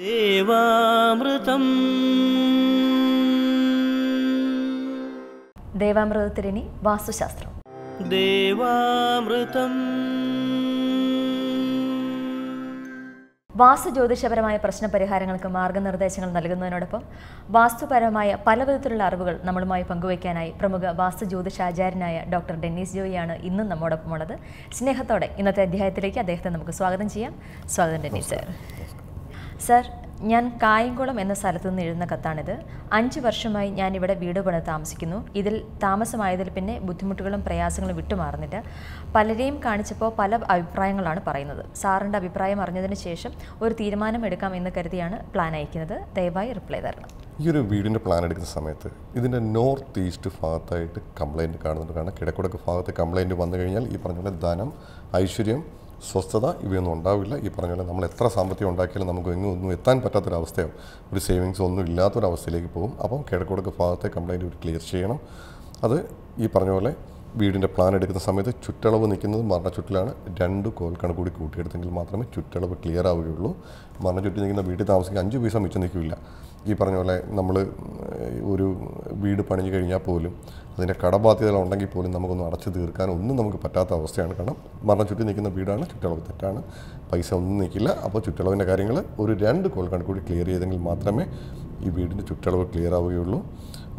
ദേവാമൃതം ദേവാമൃതത്തിരിണി വാസ്തുശാസ്ത്രം ദേവാമൃതം വാസ്തു ജ്യോതിഷപരമായ പ്രശ്ന പരിഹാരങ്ങൾക്ക് മാർഗനിർദ്ദേശങ്ങൾ നൽകുന്നതിനോടൊപ്പം വാസ്തുപരമായ പലവിധത്തിലുള്ള അറിവുകൾ നമ്മളുമായി പങ്കുവയ്ക്കാനായി പ്രമുഖ വാസ്തു ജ്യോതിഷാചാര്യനായ ഡോക്ടർ ഡെന്നീസ് ജോയിയാണ് ഇന്നും നമ്മോടൊപ്പമുള്ളത് സ്നേഹത്തോടെ ഇന്നത്തെ അധ്യായത്തിലേക്ക് അദ്ദേഹത്തെ നമുക്ക് സ്വാഗതം ചെയ്യാം സ്വാഗതം ഡെന്നീസ് സാർ സർ ഞാൻ കായംകുളം എന്ന സ്ഥലത്തു നിന്ന് എഴുതുന്ന കത്താണിത് അഞ്ച് വർഷമായി ഞാൻ ഇവിടെ വീട് പണി താമസിക്കുന്നു ഇതിൽ താമസമായതിൽ പിന്നെ ബുദ്ധിമുട്ടുകളും പ്രയാസങ്ങളും വിട്ടുമാറുന്നില്ല പലരെയും കാണിച്ചപ്പോൾ പല അഭിപ്രായങ്ങളാണ് പറയുന്നത് സാറിൻ്റെ അഭിപ്രായം അറിഞ്ഞതിന് ശേഷം ഒരു തീരുമാനം എടുക്കാം എന്ന് കരുതിയാണ് പ്ലാൻ അയക്കുന്നത് ദയവായി റിപ്ലൈ തരണം ഈ ഒരു വീടിൻ്റെ പ്ലാൻ എടുക്കുന്ന സമയത്ത് ഇതിൻ്റെ നോർത്ത് ഈസ്റ്റ് ഭാഗത്തായിട്ട് കംപ്ലൈൻറ്റ് കാണുന്നുണ്ട് കാരണം കിടക്കുടക്ക് ഭാഗത്ത് കംപ്ലൈൻറ്റ് വന്നു കഴിഞ്ഞാൽ ഈ പറഞ്ഞ പോലെ ധനം ഐശ്വര്യം സ്വസ്ഥത ഇവയൊന്നും ഉണ്ടാവില്ല ഈ പറഞ്ഞ പോലെ നമ്മൾ എത്ര സാമ്പത്തികം ഉണ്ടാക്കിയാലും നമുക്ക് എങ്ങും ഒന്നും എത്താൻ പറ്റാത്തൊരവസ്ഥയാവും ഒരു സേവിങ്സ് ഒന്നും ഇല്ലാത്തൊരവസ്ഥയിലേക്ക് പോകും അപ്പം കിഴക്കോടൊക്കെ ഭാഗത്തെ കംപ്ലൈൻറ്റ് ഒരു ക്ലിയർ ചെയ്യണം അത് ഈ പറഞ്ഞ പോലെ വീടിൻ്റെ പ്ലാൻ എടുക്കുന്ന സമയത്ത് ചുറ്റളവ് നിൽക്കുന്നത് മരണച്ചുറ്റിലാണ് രണ്ട് കോൽക്കണ കൂടി കൂട്ടിയെടുത്തെങ്കിൽ മാത്രമേ ചുറ്റളവ് ക്ലിയർ ആവുകയുള്ളൂ മരണച്ചുറ്റി നിൽക്കുന്ന വീട്ടിൽ താമസിക്കാൻ അഞ്ച് പൈസ മിച്ചം നിൽക്കില്ല ഈ പറഞ്ഞ പോലെ നമ്മൾ ഒരു വീട് പണിഞ്ഞു കഴിഞ്ഞാൽ പോലും അതിൻ്റെ കടബാധ്യതകൾ ഉണ്ടെങ്കിൽ പോലും നമുക്കൊന്നും അടച്ചു തീർക്കാൻ ഒന്നും നമുക്ക് പറ്റാത്ത അവസ്ഥയാണ് കാരണം മരണം ചുറ്റി നിൽക്കുന്ന വീടാണ് ചുറ്റളവ് തെറ്റാണ് പൈസ ഒന്നും നിൽക്കില്ല അപ്പോൾ ചുറ്റളവിൻ്റെ കാര്യങ്ങൾ ഒരു രണ്ട് കോൽക്കണ കൂടി ക്ലിയർ ചെയ്തെങ്കിൽ മാത്രമേ ഈ വീടിൻ്റെ ചുറ്റളവ് ക്ലിയർ ആവുകയുള്ളൂ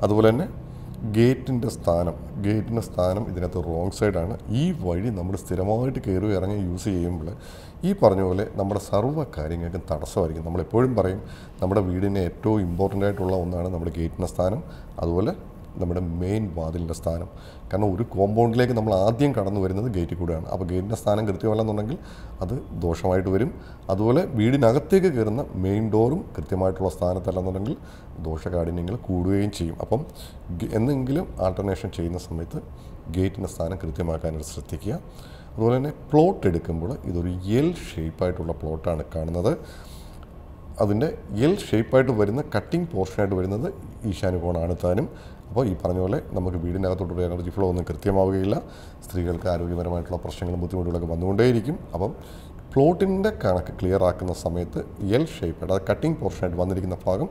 അതുപോലെ തന്നെ ഗേറ്റിൻ്റെ സ്ഥാനം ഗേറ്റിൻ്റെ സ്ഥാനം ഇതിനകത്ത് റോങ് സൈഡാണ് ഈ വഴി നമ്മൾ സ്ഥിരമായിട്ട് കയറി ഇറങ്ങി യൂസ് ചെയ്യുമ്പോൾ ഈ പറഞ്ഞ പോലെ നമ്മുടെ സർവ്വ കാര്യങ്ങൾക്കും തടസ്സമായിരിക്കും നമ്മളെപ്പോഴും പറയും നമ്മുടെ വീടിന് ഏറ്റവും ഇമ്പോർട്ടൻ്റ് ആയിട്ടുള്ള ഒന്നാണ് നമ്മുടെ ഗേറ്റിൻ്റെ സ്ഥാനം അതുപോലെ നമ്മുടെ മെയിൻ വാതിലിൻ്റെ സ്ഥാനം കാരണം ഒരു കോമ്പൗണ്ടിലേക്ക് നമ്മൾ ആദ്യം കടന്നു വരുന്നത് ഗേറ്റിൽ കൂടെയാണ് അപ്പോൾ ഗേറ്റിൻ്റെ സ്ഥാനം കൃത്യമല്ലെന്നുണ്ടെങ്കിൽ അത് ദോഷമായിട്ട് വരും അതുപോലെ വീടിനകത്തേക്ക് കയറുന്ന മെയിൻ ഡോറും കൃത്യമായിട്ടുള്ള സ്ഥാനത്തല്ലെന്നുണ്ടെങ്കിൽ ദോഷകാഠിന്യങ്ങൾ കൂടുകയും ചെയ്യും അപ്പം എന്നെങ്കിലും ആൾട്ടർനേഷൻ ചെയ്യുന്ന സമയത്ത് ഗേറ്റിൻ്റെ സ്ഥാനം കൃത്യമാക്കാനായിട്ട് ശ്രദ്ധിക്കുക അതുപോലെ തന്നെ പ്ലോട്ട് എടുക്കുമ്പോൾ ഇതൊരു എൽ ഷേപ്പായിട്ടുള്ള പ്ലോട്ടാണ് കാണുന്നത് അതിൻ്റെ എൽ ഷേപ്പായിട്ട് വരുന്ന കട്ടിംഗ് പോർഷനായിട്ട് വരുന്നത് ഈശാനുകോണാണ് താനും അപ്പോൾ ഈ പറഞ്ഞ പോലെ നമുക്ക് വീടിനകത്തോട്ടുള്ള എനർജി ഫ്ലോ ഒന്നും കൃത്യമാവുകയില്ല സ്ത്രീകൾക്ക് ആരോഗ്യപരമായിട്ടുള്ള പ്രശ്നങ്ങളും ബുദ്ധിമുട്ടുകളൊക്കെ വന്നുകൊണ്ടേയിരിക്കും അപ്പം പ്ലോട്ടിൻ്റെ കണക്ക് ക്ലിയർ ആക്കുന്ന സമയത്ത് എൽ ഷേപ്പ് അതായത് കട്ടിംഗ് പോർഷനായിട്ട് വന്നിരിക്കുന്ന ഭാഗം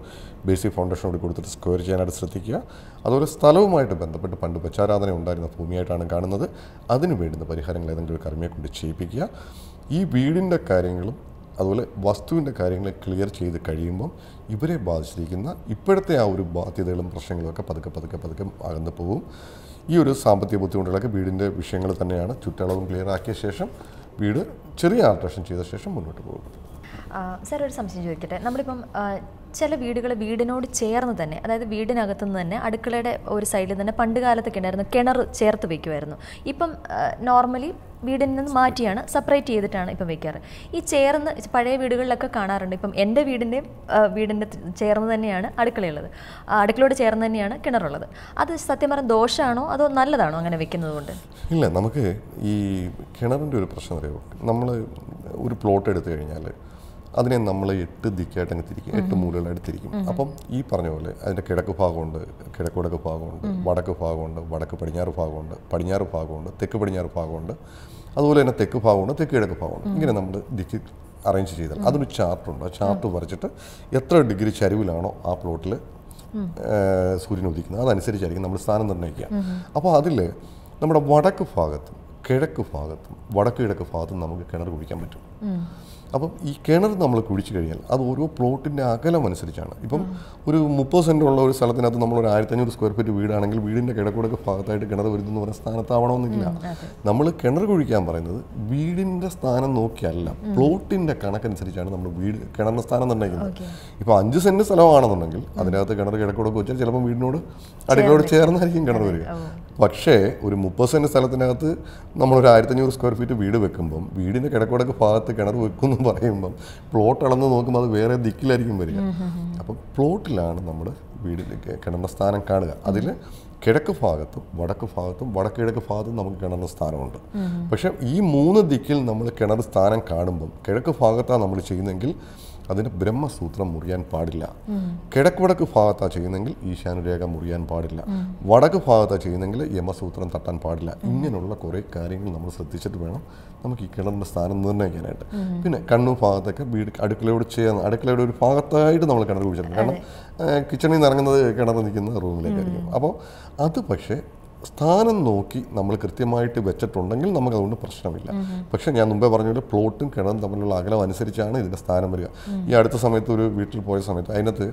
ബേസിക് ഫൗണ്ടേഷനോട് കൊടുത്തിട്ട് സ്ക്വയർ ചെയ്യാനായിട്ട് ശ്രദ്ധിക്കുക അതുപോലെ സ്ഥലവുമായിട്ട് ബന്ധപ്പെട്ട് പണ്ട് പച്ചാരാധന ഉണ്ടായിരുന്ന ഭൂമിയായിട്ടാണ് കാണുന്നത് അതിന് വേണ്ടുന്ന പരിഹാരങ്ങൾ ഏതെങ്കിലും കർമ്മിയെ കൊണ്ട് ചെയ്യിപ്പിക്കുക ഈ വീടിൻ്റെ കാര്യങ്ങളും അതുപോലെ വസ്തുവിൻ്റെ കാര്യങ്ങൾ ക്ലിയർ ചെയ്ത് കഴിയുമ്പോൾ ഇവരെ ബാധിച്ചിരിക്കുന്ന ഇപ്പോഴത്തെ ആ ഒരു ബാധ്യതകളും പ്രശ്നങ്ങളും ഒക്കെ പതുക്കെ പതുക്കെ പതുക്കെ അകന്നു പോകും ഈ ഒരു സാമ്പത്തിക ബുദ്ധിമുട്ടുകളൊക്കെ വീടിൻ്റെ വിഷയങ്ങൾ തന്നെയാണ് ചുറ്റളവും ക്ലിയർ ആക്കിയ ശേഷം വീട് ചെറിയ ആൾട്രേഷൻ ചെയ്ത ശേഷം മുന്നോട്ട് പോകും സാർ ഒരു സംശയം ചോദിക്കട്ടെ നമ്മളിപ്പം ചില വീടുകൾ വീടിനോട് ചേർന്ന് തന്നെ അതായത് വീടിനകത്തു നിന്ന് തന്നെ അടുക്കളയുടെ ഒരു സൈഡിൽ തന്നെ പണ്ട് കാലത്തൊക്കെ ഉണ്ടായിരുന്നു കിണർ ചേർത്ത് വയ്ക്കുമായിരുന്നു ഇപ്പം നോർമലി വീടിൽ നിന്ന് മാറ്റിയാണ് സെപ്പറേറ്റ് ചെയ്തിട്ടാണ് ഇപ്പം വെക്കാറ് ഈ ചേർന്ന് പഴയ വീടുകളിലൊക്കെ കാണാറുണ്ട് ഇപ്പം എൻ്റെ വീടിൻ്റെയും വീടിൻ്റെ ചേർന്ന് തന്നെയാണ് അടുക്കളയുള്ളത് അടുക്കളയോട് ചേർന്ന് തന്നെയാണ് കിണറുള്ളത് അത് സത്യം പറഞ്ഞാൽ ദോഷമാണോ അതോ നല്ലതാണോ അങ്ങനെ വെക്കുന്നത് കൊണ്ട് ഇല്ല നമുക്ക് ഈ കിണറിൻ്റെ ഒരു പ്രശ്നം അറിയാമോ നമ്മൾ ഒരു പ്ലോട്ട് എടുത്തു കഴിഞ്ഞാൽ അതിനെ നമ്മൾ എട്ട് ദിക്കായിട്ട് അങ്ങ് തിരിക്കും എട്ട് മൂലകളായിട്ട് തിരിക്കും അപ്പം ഈ പറഞ്ഞ പോലെ അതിൻ്റെ കിഴക്ക് ഭാഗമുണ്ട് കിഴക്ക് വടക്ക് ഭാഗമുണ്ട് വടക്ക് ഭാഗമുണ്ട് വടക്ക് പടിഞ്ഞാറ് ഭാഗമുണ്ട് പടിഞ്ഞാറ് ഭാഗമുണ്ട് തെക്ക് പടിഞ്ഞാറ് ഭാഗമുണ്ട് അതുപോലെ തന്നെ തെക്ക് ഭാഗമുണ്ട് തെക്ക് കിഴക്ക് ഭാഗമുണ്ട് ഇങ്ങനെ നമ്മൾ ദിക്ക് അറേഞ്ച് ചെയ്താൽ അതൊരു ചാർട്ടുണ്ട് ആ ചാർട്ട് വരച്ചിട്ട് എത്ര ഡിഗ്രി ചരിവിലാണോ ആ പ്ലോട്ടിൽ സൂര്യൻ ഉദിക്കുന്നത് അതനുസരിച്ചായിരിക്കും നമ്മൾ സ്ഥാനം നിർണ്ണയിക്കുക അപ്പോൾ അതിൽ നമ്മുടെ വടക്ക് ഭാഗത്തും കിഴക്ക് ഭാഗത്തും വടക്ക് കിഴക്ക് ഭാഗത്തും നമുക്ക് കിണർ കുഴിക്കാൻ പറ്റും അപ്പം ഈ കിണർ നമ്മൾ കുഴിച്ചു കഴിഞ്ഞാൽ അത് ഓരോ പ്ലോട്ടിൻ്റെ അകലം അനുസരിച്ചാണ് ഇപ്പം ഒരു മുപ്പത് സെൻറ്റ് ഉള്ള ഒരു സ്ഥലത്തിനകത്ത് നമ്മൾ ഒരു ആയിരത്തഞ്ഞൂറ് സ്ക്വയർ ഫീറ്റ് വീടാണെങ്കിൽ വീടിൻ്റെ കിഴക്കൂടൊക്കെ ഭാഗത്തായിട്ട് കിണർ വരുന്നു പറഞ്ഞ സ്ഥാനത്താവണമെന്നില്ല നമ്മൾ കിണർ കുഴിക്കാൻ പറയുന്നത് വീടിൻ്റെ സ്ഥാനം നോക്കിയല്ല പ്ലോട്ടിൻ്റെ കണക്കനുസരിച്ചാണ് നമ്മൾ വീട് കിണറിൻ്റെ സ്ഥാനം നിർണ്ണയിക്കുന്നത് ഇപ്പോൾ അഞ്ച് സെൻറ്റ് സ്ഥലമാണെന്നുണ്ടെങ്കിൽ അതിനകത്ത് കിണർ കിഴക്കൂടൊക്കെ വെച്ചാൽ ചിലപ്പോൾ വീടിനോട് അടുക്കളോട് ചേർന്നായിരിക്കും കിണർ വരിക പക്ഷേ ഒരു മുപ്പത് സെൻറ്റ് സ്ഥലത്തിനകത്ത് നമ്മളൊരു ആയിരത്തഞ്ഞൂറ് സ്ക്വയർ ഫീറ്റ് വീട് വെക്കുമ്പം വീടിൻ്റെ കിഴക്കൂടൊക്കെ ഭാഗത്ത് കിണർ വെക്കുന്നു എന്നും പറയുമ്പം പ്ലോട്ട് അളന്ന് നോക്കുമ്പോൾ അത് വേറെ ദിക്കിലായിരിക്കും വരിക അപ്പം പ്ലോട്ടിലാണ് നമ്മൾ വീടിൽ കിടന്ന സ്ഥാനം കാണുക അതിൽ കിഴക്ക് ഭാഗത്തും വടക്ക് ഭാഗത്തും വടക്കിഴക്ക് ഭാഗത്തും നമുക്ക് കിണർ സ്ഥാനമുണ്ട് പക്ഷേ ഈ മൂന്ന് ദിക്കിൽ നമ്മൾ കിണർ സ്ഥാനം കാണുമ്പം കിഴക്ക് ഭാഗത്താണ് നമ്മൾ ചെയ്യുന്നതെങ്കിൽ അതിന് ബ്രഹ്മസൂത്രം മുറിയാൻ പാടില്ല കിഴക്ക് വടക്ക് ഭാഗത്താണ് ചെയ്യുന്നെങ്കിൽ ഈശാനുരേഖ മുറിയാൻ പാടില്ല വടക്ക് ഭാഗത്താണ് ചെയ്യുന്നെങ്കിൽ യമസൂത്രം തട്ടാൻ പാടില്ല ഇങ്ങനെയുള്ള കുറേ കാര്യങ്ങൾ നമ്മൾ ശ്രദ്ധിച്ചിട്ട് വേണം നമുക്ക് ഈ കിണറിൻ്റെ സ്ഥാനം നിർണ്ണയിക്കാനായിട്ട് പിന്നെ കണ്ണൂർ ഭാഗത്തൊക്കെ വീട് അടുക്കളയോട് ചെയ്യാൻ അടുക്കളയുടെ ഒരു ഭാഗത്തായിട്ട് നമ്മൾ കിണർ കുഴിച്ചിട്ടുണ്ട് കാരണം കിച്ചണിൽ നിന്ന് ഇറങ്ങുന്നത് കിണർ നിൽക്കുന്ന റൂമിലേക്കായിരിക്കും അപ്പോൾ അത് പക്ഷേ സ്ഥാനം നോക്കി നമ്മൾ കൃത്യമായിട്ട് വെച്ചിട്ടുണ്ടെങ്കിൽ നമുക്ക് അതുകൊണ്ട് പ്രശ്നമില്ല പക്ഷെ ഞാൻ മുമ്പേ പറഞ്ഞ പ്ലോട്ടും കിണറും തമ്മിലുള്ള അകലം അനുസരിച്ചാണ് ഇതിൻ്റെ സ്ഥാനം വരിക ഈ അടുത്ത സമയത്ത് ഒരു വീട്ടിൽ പോയ സമയത്ത് അതിനകത്ത്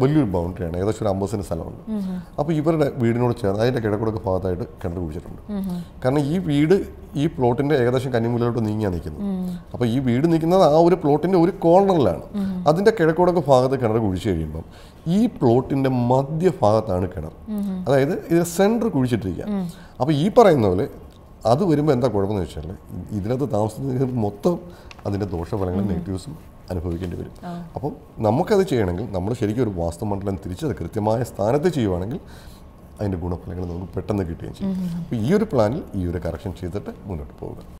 വലിയൊരു ബൗണ്ടറിയാണ് ഏകദേശം ഒരു അമ്പത് സെൻറ്റ് സ്ഥലമുണ്ട് അപ്പോൾ ഇവരുടെ വീടിനോട് ചേർന്ന് അതിൻ്റെ കിഴക്കുടൊക്കെ ഭാഗത്തായിട്ട് കണ്ടുപിടിച്ചിട്ടുണ്ട് കുഴിച്ചിട്ടുണ്ട് കാരണം ഈ വീട് ഈ പ്ലോട്ടിൻ്റെ ഏകദേശം കന്നിമൂലോട്ട് നീങ്ങിയാണ് നിൽക്കുന്നത് അപ്പോൾ ഈ വീട് നിൽക്കുന്നത് ആ ഒരു പ്ലോട്ടിൻ്റെ ഒരു കോർണറിലാണ് അതിൻ്റെ കിഴക്കുടൊക്കെ ഭാഗത്ത് കിണർ കുഴിച്ച് കഴിയുമ്പം ഈ പ്ലോട്ടിൻ്റെ മധ്യഭാഗത്താണ് കിണർ അതായത് ഇത് സെൻറ്റർ കുഴിച്ചിട്ടിരിക്കുക അപ്പോൾ ഈ പറയുന്ന പോലെ അത് വരുമ്പോൾ എന്താ കുഴപ്പമെന്ന് വെച്ചാൽ ഇതിനകത്ത് താമസിക്കുന്ന മൊത്തം അതിൻ്റെ ദോഷഫലങ്ങളും നെഗറ്റീവ്സും അനുഭവിക്കേണ്ടി വരും അപ്പം നമുക്കത് ചെയ്യണമെങ്കിൽ നമ്മൾ ശരിക്കും ഒരു വാസ്തുമണ്ഡലം തിരിച്ചത് കൃത്യമായ സ്ഥാനത്ത് ചെയ്യുവാണെങ്കിൽ അതിൻ്റെ ഗുണഫലങ്ങൾ നമുക്ക് പെട്ടെന്ന് കിട്ടുകയും ചെയ്യും അപ്പോൾ ഈ ഒരു പ്ലാനിൽ ഈ ഒരു കറക്ഷൻ ചെയ്തിട്ട് മുന്നോട്ട് പോകുക